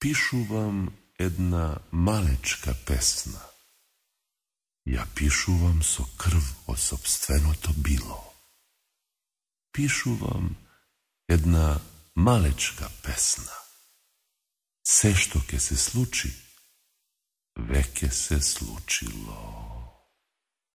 пишувам една малечка песна. Ја пишувам со крв од собственото било. Пишувам една малечка песна. Се што ке се случи, веќе се случило.